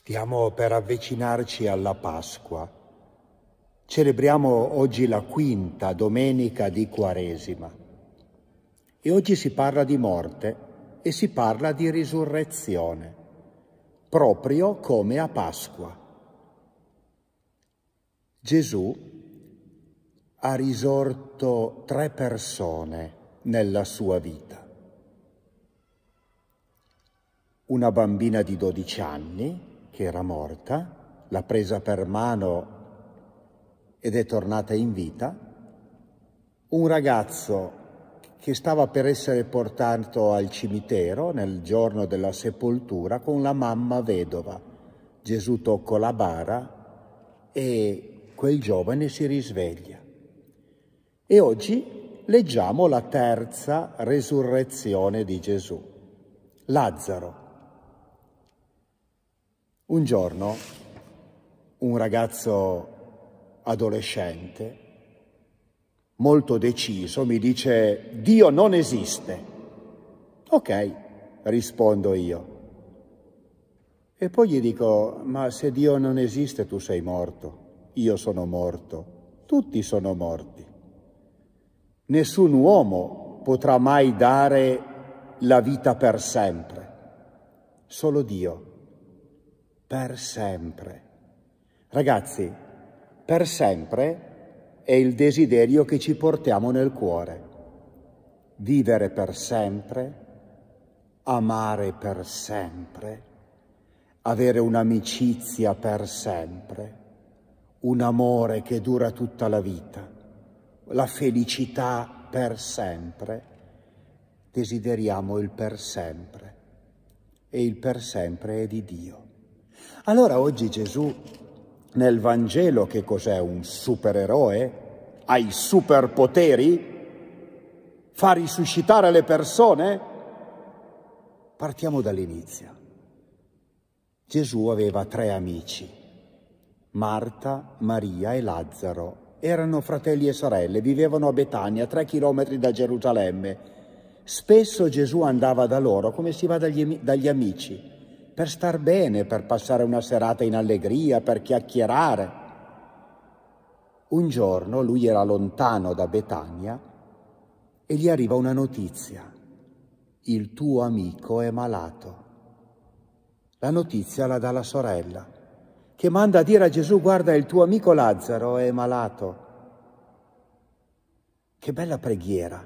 Stiamo per avvicinarci alla Pasqua. Celebriamo oggi la quinta domenica di Quaresima e oggi si parla di morte e si parla di risurrezione, proprio come a Pasqua. Gesù ha risorto tre persone nella sua vita. Una bambina di 12 anni, che era morta, l'ha presa per mano ed è tornata in vita, un ragazzo che stava per essere portato al cimitero nel giorno della sepoltura con la mamma vedova. Gesù tocca la bara e quel giovane si risveglia. E oggi leggiamo la terza resurrezione di Gesù. Lazzaro un giorno un ragazzo adolescente, molto deciso, mi dice Dio non esiste. Ok, rispondo io. E poi gli dico, ma se Dio non esiste tu sei morto, io sono morto, tutti sono morti. Nessun uomo potrà mai dare la vita per sempre, solo Dio per sempre. Ragazzi, per sempre è il desiderio che ci portiamo nel cuore. Vivere per sempre, amare per sempre, avere un'amicizia per sempre, un amore che dura tutta la vita, la felicità per sempre. Desideriamo il per sempre e il per sempre è di Dio. Allora oggi Gesù nel Vangelo che cos'è? Un supereroe? Ha i superpoteri? Fa risuscitare le persone? Partiamo dall'inizio. Gesù aveva tre amici, Marta, Maria e Lazzaro. Erano fratelli e sorelle, vivevano a Betania, tre chilometri da Gerusalemme. Spesso Gesù andava da loro come si va dagli, dagli amici per star bene, per passare una serata in allegria, per chiacchierare. Un giorno lui era lontano da Betania e gli arriva una notizia. Il tuo amico è malato. La notizia la dà la sorella, che manda a dire a Gesù, guarda, il tuo amico Lazzaro è malato. Che bella preghiera,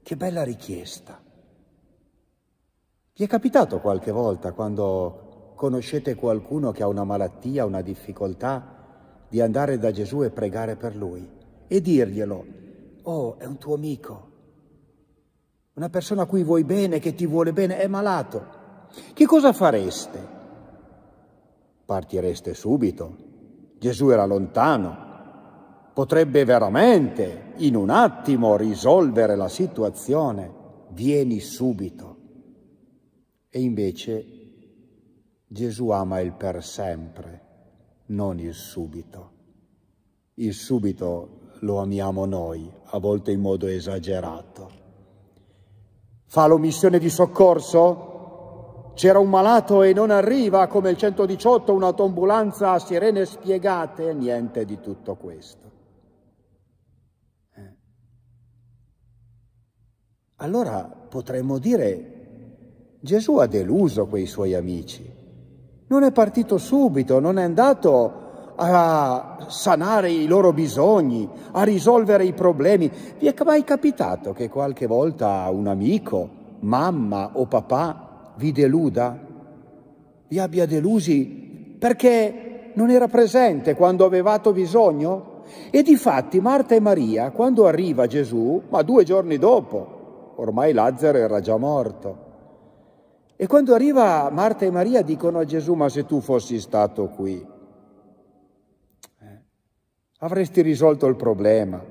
che bella richiesta. Vi è capitato qualche volta quando conoscete qualcuno che ha una malattia, una difficoltà, di andare da Gesù e pregare per lui e dirglielo, oh, è un tuo amico, una persona a cui vuoi bene, che ti vuole bene, è malato. Che cosa fareste? Partireste subito. Gesù era lontano. Potrebbe veramente, in un attimo, risolvere la situazione. Vieni subito. E invece Gesù ama il per sempre, non il subito. Il subito lo amiamo noi, a volte in modo esagerato. Fa l'omissione di soccorso? C'era un malato e non arriva, come il 118, un'autoambulanza a sirene spiegate, niente di tutto questo. Eh. Allora potremmo dire Gesù ha deluso quei suoi amici. Non è partito subito, non è andato a sanare i loro bisogni, a risolvere i problemi. Vi è mai capitato che qualche volta un amico, mamma o papà vi deluda? Vi abbia delusi perché non era presente quando avevate bisogno? E di fatti Marta e Maria, quando arriva Gesù, ma due giorni dopo, ormai Lazzaro era già morto, e quando arriva Marta e Maria dicono a Gesù, ma se tu fossi stato qui, eh, avresti risolto il problema.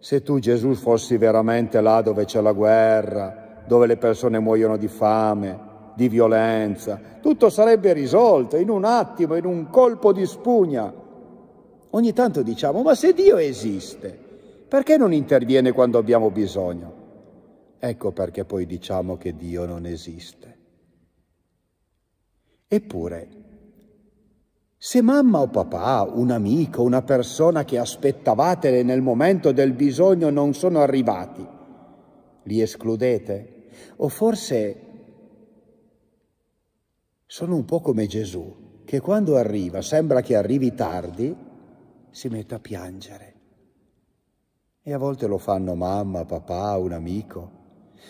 Se tu Gesù fossi veramente là dove c'è la guerra, dove le persone muoiono di fame, di violenza, tutto sarebbe risolto in un attimo, in un colpo di spugna. Ogni tanto diciamo, ma se Dio esiste, perché non interviene quando abbiamo bisogno? Ecco perché poi diciamo che Dio non esiste. Eppure, se mamma o papà, un amico, una persona che aspettavate nel momento del bisogno non sono arrivati, li escludete? O forse sono un po' come Gesù, che quando arriva, sembra che arrivi tardi, si mette a piangere. E a volte lo fanno mamma, papà, un amico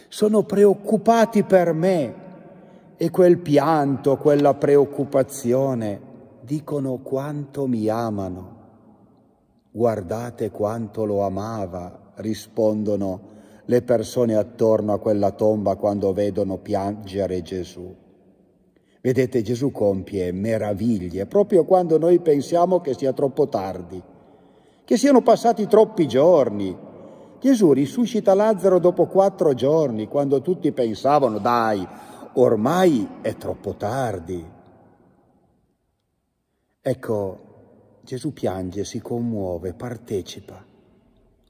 sono preoccupati per me e quel pianto, quella preoccupazione dicono quanto mi amano. Guardate quanto lo amava, rispondono le persone attorno a quella tomba quando vedono piangere Gesù. Vedete, Gesù compie meraviglie proprio quando noi pensiamo che sia troppo tardi, che siano passati troppi giorni, Gesù risuscita Lazzaro dopo quattro giorni, quando tutti pensavano, dai, ormai è troppo tardi. Ecco, Gesù piange, si commuove, partecipa.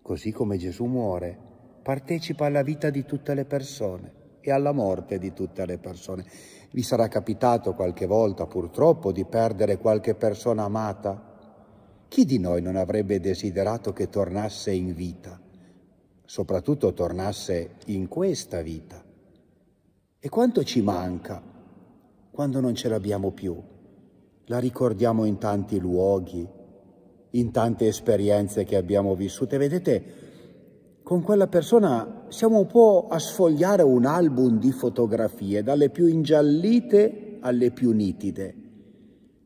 Così come Gesù muore, partecipa alla vita di tutte le persone e alla morte di tutte le persone. Vi sarà capitato qualche volta, purtroppo, di perdere qualche persona amata? Chi di noi non avrebbe desiderato che tornasse in vita? soprattutto tornasse in questa vita. E quanto ci manca quando non ce l'abbiamo più? La ricordiamo in tanti luoghi, in tante esperienze che abbiamo vissute. Vedete, con quella persona siamo un po' a sfogliare un album di fotografie, dalle più ingiallite alle più nitide.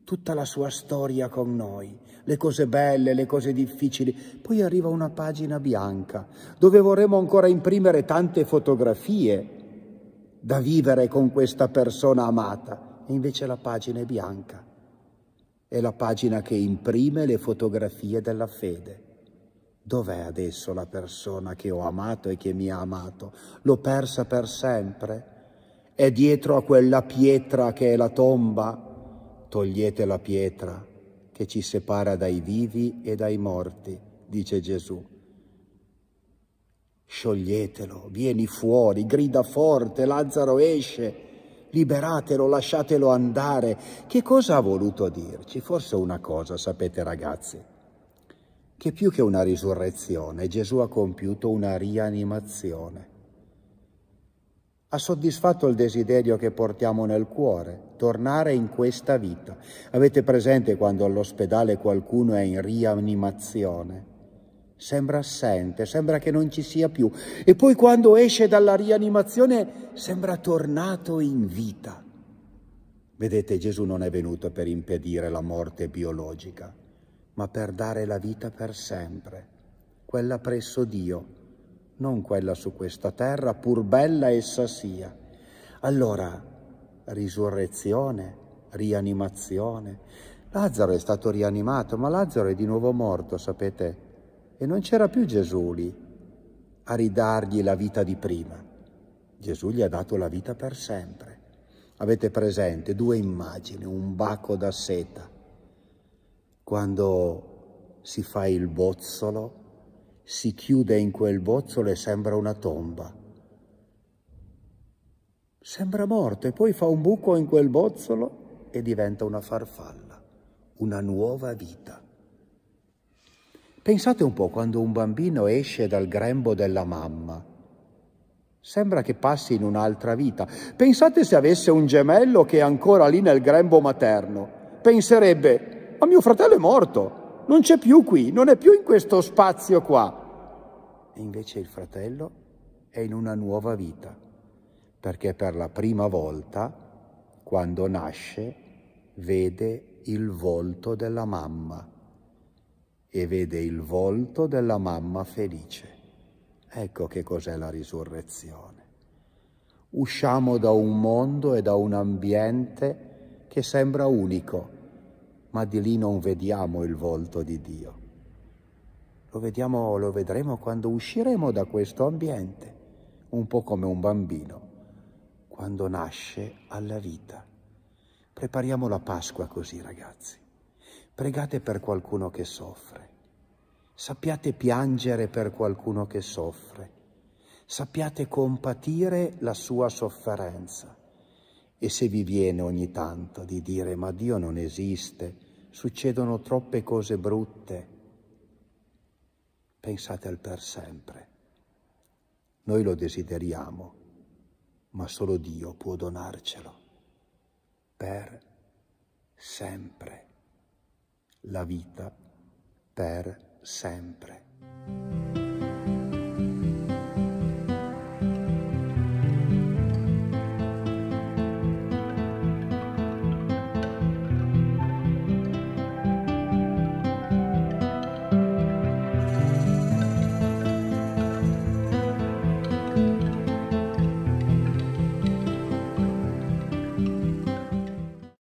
Tutta la sua storia con noi le cose belle, le cose difficili. Poi arriva una pagina bianca dove vorremmo ancora imprimere tante fotografie da vivere con questa persona amata. E invece la pagina è bianca. È la pagina che imprime le fotografie della fede. Dov'è adesso la persona che ho amato e che mi ha amato? L'ho persa per sempre? È dietro a quella pietra che è la tomba? Togliete la pietra che ci separa dai vivi e dai morti, dice Gesù. Scioglietelo, vieni fuori, grida forte, Lazzaro esce, liberatelo, lasciatelo andare. Che cosa ha voluto dirci? Forse una cosa, sapete ragazzi, che più che una risurrezione Gesù ha compiuto una rianimazione ha soddisfatto il desiderio che portiamo nel cuore, tornare in questa vita. Avete presente quando all'ospedale qualcuno è in rianimazione? Sembra assente, sembra che non ci sia più. E poi quando esce dalla rianimazione sembra tornato in vita. Vedete, Gesù non è venuto per impedire la morte biologica, ma per dare la vita per sempre, quella presso Dio non quella su questa terra, pur bella essa sia. Allora, risurrezione, rianimazione. Lazzaro è stato rianimato, ma Lazzaro è di nuovo morto, sapete? E non c'era più Gesù lì a ridargli la vita di prima. Gesù gli ha dato la vita per sempre. Avete presente due immagini, un baco da seta. Quando si fa il bozzolo si chiude in quel bozzolo e sembra una tomba. Sembra morto e poi fa un buco in quel bozzolo e diventa una farfalla, una nuova vita. Pensate un po' quando un bambino esce dal grembo della mamma. Sembra che passi in un'altra vita. Pensate se avesse un gemello che è ancora lì nel grembo materno. Penserebbe, ma mio fratello è morto, non c'è più qui, non è più in questo spazio qua. E invece il fratello è in una nuova vita, perché per la prima volta, quando nasce, vede il volto della mamma e vede il volto della mamma felice. Ecco che cos'è la risurrezione. Usciamo da un mondo e da un ambiente che sembra unico, ma di lì non vediamo il volto di Dio. Lo, vediamo, lo vedremo quando usciremo da questo ambiente, un po' come un bambino, quando nasce alla vita. Prepariamo la Pasqua così, ragazzi. Pregate per qualcuno che soffre. Sappiate piangere per qualcuno che soffre. Sappiate compatire la sua sofferenza. E se vi viene ogni tanto di dire ma Dio non esiste, succedono troppe cose brutte, pensate al per sempre. Noi lo desideriamo, ma solo Dio può donarcelo. Per sempre. La vita per sempre.